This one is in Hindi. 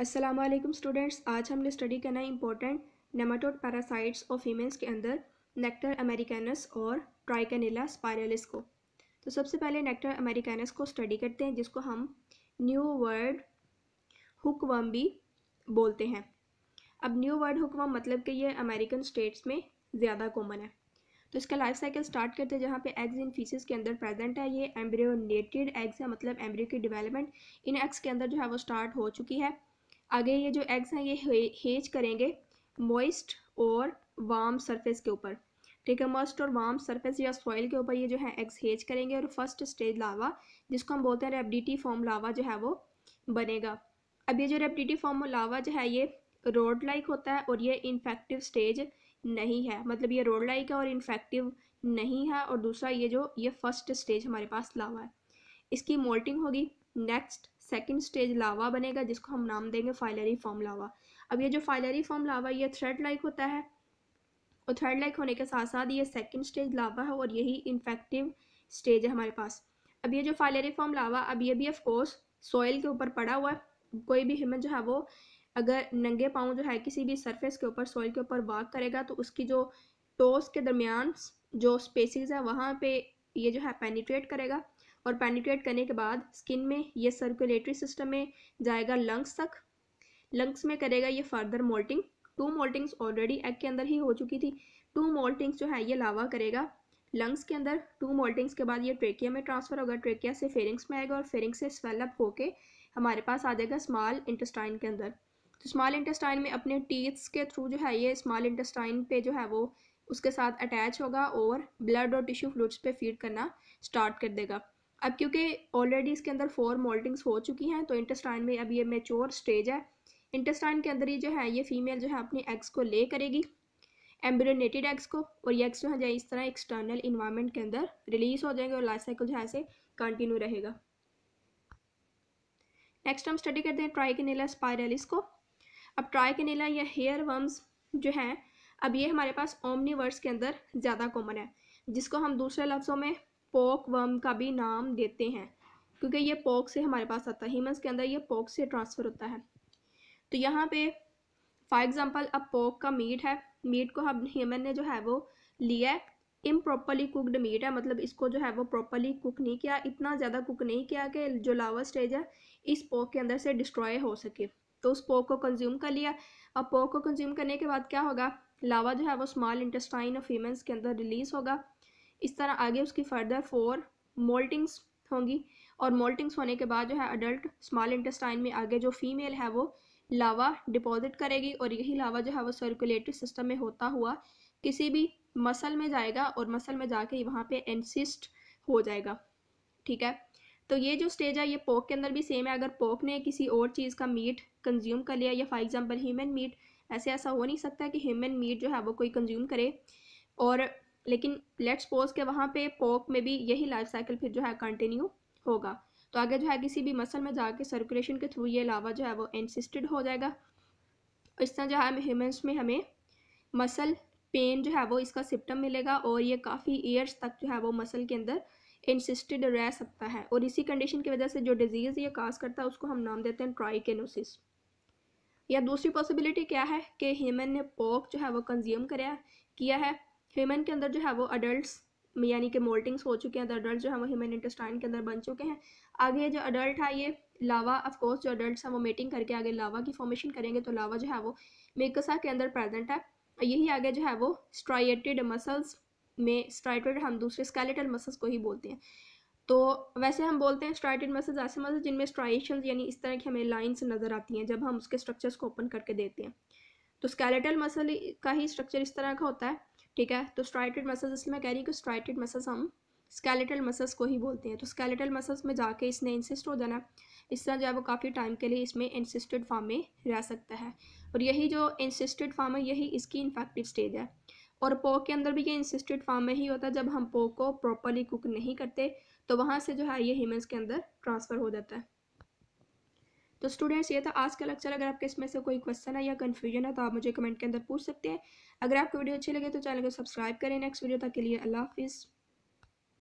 असलम स्टूडेंट्स आज हमने स्टडी करना है इम्पोर्टेंट नेमाटोड पैरासाइट्स और फीमेल्स के अंदर नेक्टर अमेरिकनस और ट्राइकेनिला स्पायरलिस को तो सबसे पहले नेक्टर अमेरिकनस को स्टडी करते हैं जिसको हम न्यू वर्ड हुकवम भी बोलते हैं अब न्यू वर्ड हुकवम मतलब कि ये अमेरिकन स्टेट्स में ज़्यादा कॉमन है तो इसका लाइफ साइकिल स्टार्ट करते हैं जहाँ पे एग्स इन फीसिस के अंदर प्रेजेंट है ये एम्ब्रियोनेटेड एग्स है मतलब एम्ब्रियो की डेवलपमेंट इन एग्स के अंदर जो है वो स्टार्ट हो चुकी है आगे ये जो एग्स हैं ये हेज करेंगे मॉइस्ट और वार्म सरफेस के ऊपर ठीक है मॉइस्ट और वार्म सरफेस या सॉइल के ऊपर ये जो है एग्स हेज करेंगे और फर्स्ट स्टेज लावा जिसको हम बोलते हैं रेपडिटी फॉर्म लावा जो है वो बनेगा अब ये जो रेपडिटी फॉर्म लावा जो है ये रोड लाइक होता है और ये इन्फेक्टिव स्टेज नहीं है मतलब ये रोड लाइक है और इन्फेक्टिव नहीं है और दूसरा ये जो ये फर्स्ट स्टेज हमारे पास लावा है इसकी मोल्टिंग होगी नेक्स्ट सेकंड स्टेज लावा बनेगा जिसको हम नाम देंगे फाइलरी फॉर्म लावा अब ये जो फाइलरी फॉर्म लावा ये थ्रेड लाइक होता है और थर्ड लाइक होने के साथ साथ ये सेकंड स्टेज लावा है और यही इन्फेक्टिव स्टेज है हमारे पास अब ये जो फाइलरी फॉर्म लावा अब ये भी ऑफकोर्स सॉइल के ऊपर पड़ा हुआ है कोई भी ह्यूमन जो है वो अगर नंगे पाँव जो है किसी भी सरफेस के ऊपर सॉइल के ऊपर वॉक करेगा तो उसकी जो टोस के दरमियान जो स्पेसिस है वहाँ पे ये जो है पेनीट्रेट करेगा और पेनिट्रेट करने के बाद स्किन में ये सर्कुलेटरी सिस्टम में जाएगा लंग्स तक लंग्स में करेगा ये further moulting two moultings already egg के अंदर ही हो चुकी थी टू मोल्टिंग्स जो है ये लावा करेगा लंग्स के अंदर टू मोल्टिंग्स के बाद ये ट्रेकिया में ट्रांसफ़र होगा ट्रेकिया से फेरिंग्स में आएगा और फेरिंग्स से स्वेलअप होके हमारे पास आ जाएगा स्मॉल इंटेस्टाइन के अंदर तो स्मॉल इंटेस्टाइन में अपने टीथ्स के थ्रू जो है ये स्मॉल इंटेस्टाइन पे जो है वो उसके साथ अटैच होगा और ब्लड और टिश्यू फ्लूड्स पे फीड करना स्टार्ट कर देगा अब क्योंकि ऑलरेडी इसके अंदर फोर मोल्टिंग्स हो चुकी हैं तो इंटेस्टाइन में अब ये मेच्योर स्टेज है इंटेस्टाइन के अंदर ही जो है ये फीमेल जो है अपने एग्स को ले करेगी एम्ब्रियोनेटेड एग्स को और ये एग्स जो है इस तरह एक्सटर्नल इन्वायरमेंट के अंदर रिलीज हो जाएंगे और लाइफ साइकिल जो है ऐसे कंटिन्यू रहेगा नेक्स्ट हम स्टडी करते हैं ट्राइकेनेला स्पायरलिस को अब ट्राइकेनेला या हेयर वर्म्स जो हैं अब ये हमारे पास ओमनीवर्स के अंदर ज़्यादा कॉमन है जिसको हम दूसरे लफ्ज़ों में पोक वर्म का भी नाम देते हैं क्योंकि ये पोक से हमारे पास आता है ह्यूमन्स के अंदर ये पोक से ट्रांसफ़र होता है तो यहाँ पे फॉर एग्ज़ाम्पल अब पोक का मीट है मीट को हम ह्यूमन ने जो है वो लिया है इम प्रॉपरली कुकड मीट है मतलब इसको जो है वो प्रॉपरली कुक नहीं किया इतना ज़्यादा कुक नहीं किया कि जो लावर स्टेज है इस पोक के अंदर से डिस्ट्रॉय हो सके तो उस पोक को कंज्यूम कर लिया अब पोक को कंज्यूम करने के बाद क्या होगा लावा जो है वो स्मॉल इंटेस्टाइन ऑफ ह्यूमन्स के अंदर रिलीज़ होगा इस तरह आगे उसकी फर्दर फोर मोल्टिंग्स होंगी और मोल्टिंग्स होने के बाद जो है अडल्ट स्मॉल इंटेस्टाइन में आगे जो फीमेल है वो लावा डिपॉजिट करेगी और यही लावा जो है वो सर्कुलेटरी सिस्टम में होता हुआ किसी भी मसल में जाएगा और मसल में जाके वहाँ पे एनसिस्ट हो जाएगा ठीक है तो ये जो स्टेज है ये पोक के अंदर भी सेम है अगर पोक ने किसी और चीज़ का मीट कंज्यूम कर लिया या फॉर एग्जांपल ह्यूमन मीट ऐसे ऐसा हो नहीं सकता कि ह्यूमन मीट जो है वो कोई कंज्यूम करे और लेकिन लेट्स पोज के वहाँ पे पोक में भी यही लाइफ साइकिल फिर जो है कंटिन्यू होगा तो आगे जो है किसी भी मसल में जाके सर्कुलेशन के थ्रू ये लावा जो है वो इंसिस्टेड हो जाएगा इस तरह जो है ह्यूमन्स में हमें मसल पेन जो है वो इसका सिम्टम मिलेगा और ये काफ़ी ईयर्स तक जो है वो मसल के अंदर इंसिस्टेड रह सकता है और इसी कंडीशन की वजह से जो डिजीज़ ये काज करता है उसको हम नाम देते हैं ट्राइकेनोसिस या दूसरी पॉसिबिलिटी क्या है कि ह्यूमन ने पोक जो है वो कंज्यूम कराया किया है ह्यूमन के अंदर जो है वो अडल्ट यानी कि मोल्टिंग्स हो चुके हैं तो अडल्ट जो है वो ह्यूमन इंटेस्टाइन के अंदर बन चुके हैं आगे जो अडल्ट है ये लावा ऑफ कोर्स जो अडल्ट हैं वो मेटिंग करके आगे लावा की फॉर्मेशन करेंगे तो लावा जो है वो मेकसा के अंदर प्रेजेंट है यही आगे जो है वो स्ट्राइटेड मसल्स में स्ट्राइटेड हम दूसरे स्केलेटल मसल्स को ही बोलते हैं तो वैसे हम बोलते हैं स्ट्राइटेड मसल्स ऐसे मसल्स जिनमें स्ट्राइशन यानी इस तरह की हमें लाइन्स नज़र आती हैं जब हम उसके स्ट्रक्चर्स को ओपन करके देते हैं तो स्केलेटल मसल का ही स्ट्रक्चर इस तरह का होता है ठीक है तो स्ट्राइटेड मसल्स इसलिए मैं कह रही हूँ कि स्ट्राइटेड मसल्स हम स्केलेटल मसल्स को ही बोलते हैं तो स्केलेटल मसल्स में जाके इसने इंसिस्ट हो जाना इस तरह जो है वो काफ़ी टाइम के लिए इसमें इंसिस्टेड फॉर्म में रह सकता है और यही जो इंसिस्टेड फॉर्म है यही इसकी इन्फेक्टिव स्टेज है और पोक के अंदर भी ये इंसिस्टेड फॉर्म में ही होता है जब हम पोक को प्रॉपरली कुक नहीं करते तो वहाँ से जो है ये ह्यूमन्स के अंदर ट्रांसफ़र हो जाता है तो स्टूडेंट्स ये था आज का लेक्चर अगर आपके इसमें से कोई क्वेश्चन है या कन्फ्यूजन है तो आप मुझे कमेंट के अंदर पूछ सकते हैं अगर आपको वीडियो अच्छी लगे तो चैनल को सब्सक्राइब करें नेक्स्ट वीडियो तक के लिए अल्लाह हाफिज़